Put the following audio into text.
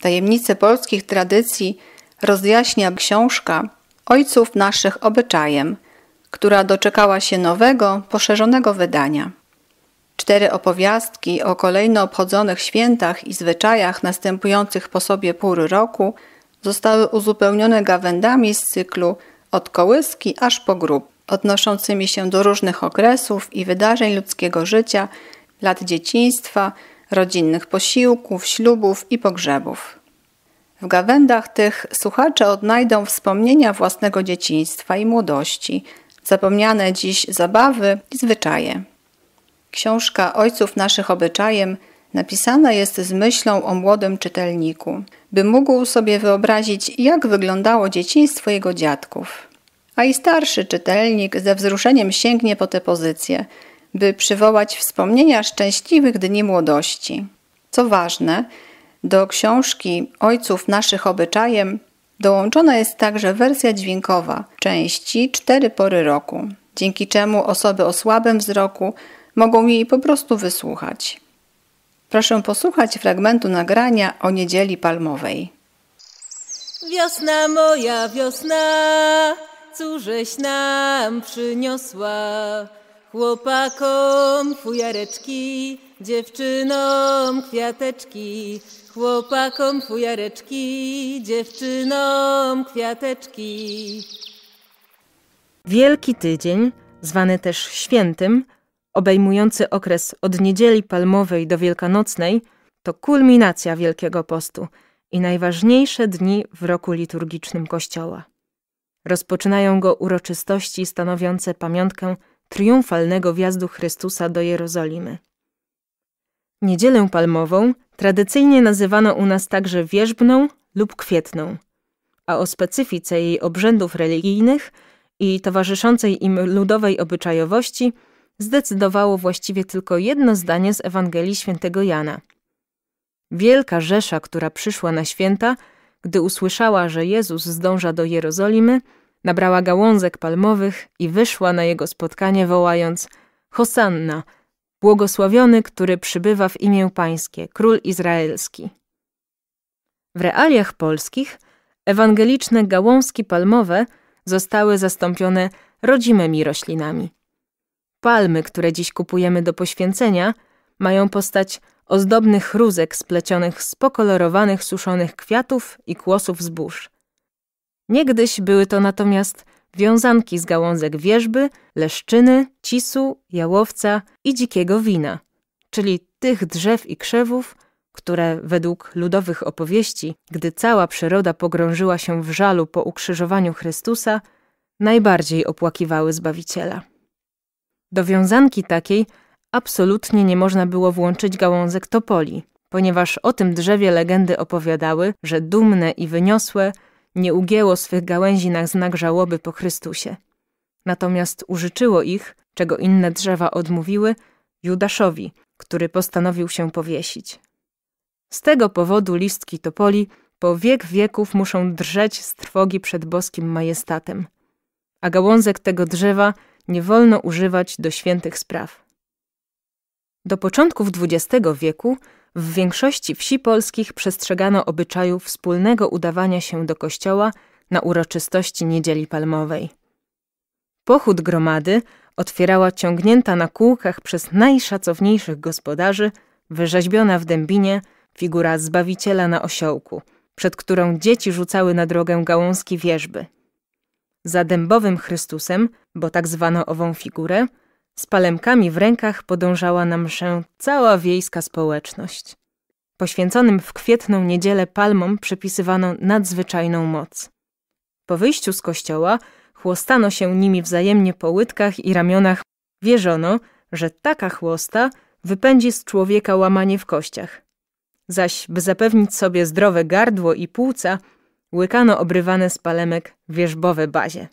Tajemnice polskich tradycji rozjaśnia książka Ojców naszych obyczajem, która doczekała się nowego, poszerzonego wydania. Cztery opowiastki o kolejno obchodzonych świętach i zwyczajach następujących po sobie pór roku zostały uzupełnione gawędami z cyklu od kołyski aż po grób, odnoszącymi się do różnych okresów i wydarzeń ludzkiego życia, lat dzieciństwa, rodzinnych posiłków, ślubów i pogrzebów. W gawędach tych słuchacze odnajdą wspomnienia własnego dzieciństwa i młodości, zapomniane dziś zabawy i zwyczaje. Książka Ojców naszych obyczajem napisana jest z myślą o młodym czytelniku, by mógł sobie wyobrazić, jak wyglądało dzieciństwo jego dziadków. A i starszy czytelnik ze wzruszeniem sięgnie po te pozycje – by przywołać wspomnienia szczęśliwych dni młodości. Co ważne, do książki Ojców naszych obyczajem dołączona jest także wersja dźwiękowa części Cztery pory roku, dzięki czemu osoby o słabym wzroku mogą jej po prostu wysłuchać. Proszę posłuchać fragmentu nagrania o niedzieli palmowej. Wiosna moja, wiosna, cóżeś nam przyniosła? Chłopakom fujareczki, dziewczynom kwiateczki. Chłopakom fujareczki, dziewczynom kwiateczki. Wielki Tydzień, zwany też Świętym, obejmujący okres od niedzieli palmowej do Wielkanocnej, to kulminacja Wielkiego Postu i najważniejsze dni w roku liturgicznym Kościoła. Rozpoczynają go uroczystości stanowiące pamiątkę triumfalnego wjazdu Chrystusa do Jerozolimy. Niedzielę palmową tradycyjnie nazywano u nas także wierzbną lub kwietną, a o specyfice jej obrzędów religijnych i towarzyszącej im ludowej obyczajowości zdecydowało właściwie tylko jedno zdanie z Ewangelii Świętego Jana. Wielka rzesza, która przyszła na święta, gdy usłyszała, że Jezus zdąża do Jerozolimy, Nabrała gałązek palmowych i wyszła na jego spotkanie, wołając: Hosanna, błogosławiony, który przybywa w imię Pańskie, król izraelski. W realiach polskich ewangeliczne gałązki palmowe zostały zastąpione rodzimymi roślinami. Palmy, które dziś kupujemy do poświęcenia, mają postać ozdobnych rózek splecionych z pokolorowanych suszonych kwiatów i kłosów zbóż. Niegdyś były to natomiast wiązanki z gałązek wierzby, leszczyny, cisu, jałowca i dzikiego wina, czyli tych drzew i krzewów, które według ludowych opowieści, gdy cała przyroda pogrążyła się w żalu po ukrzyżowaniu Chrystusa, najbardziej opłakiwały Zbawiciela. Do wiązanki takiej absolutnie nie można było włączyć gałązek topoli, ponieważ o tym drzewie legendy opowiadały, że dumne i wyniosłe – nie ugięło swych gałęzi na znak żałoby po Chrystusie. Natomiast użyczyło ich, czego inne drzewa odmówiły, Judaszowi, który postanowił się powiesić. Z tego powodu listki topoli po wiek wieków muszą drżeć z trwogi przed boskim majestatem, a gałązek tego drzewa nie wolno używać do świętych spraw. Do początków XX wieku w większości wsi polskich przestrzegano obyczaju wspólnego udawania się do kościoła na uroczystości Niedzieli Palmowej. Pochód gromady otwierała ciągnięta na kółkach przez najszacowniejszych gospodarzy, wyrzeźbiona w dębinie figura Zbawiciela na osiołku, przed którą dzieci rzucały na drogę gałązki wierzby. Za dębowym Chrystusem, bo tak zwano ową figurę, z palemkami w rękach podążała na mszę cała wiejska społeczność. Poświęconym w kwietną niedzielę palmom przypisywano nadzwyczajną moc. Po wyjściu z kościoła chłostano się nimi wzajemnie po łydkach i ramionach. Wierzono, że taka chłosta wypędzi z człowieka łamanie w kościach. Zaś, by zapewnić sobie zdrowe gardło i płuca, łykano obrywane z palemek wierzbowe bazie.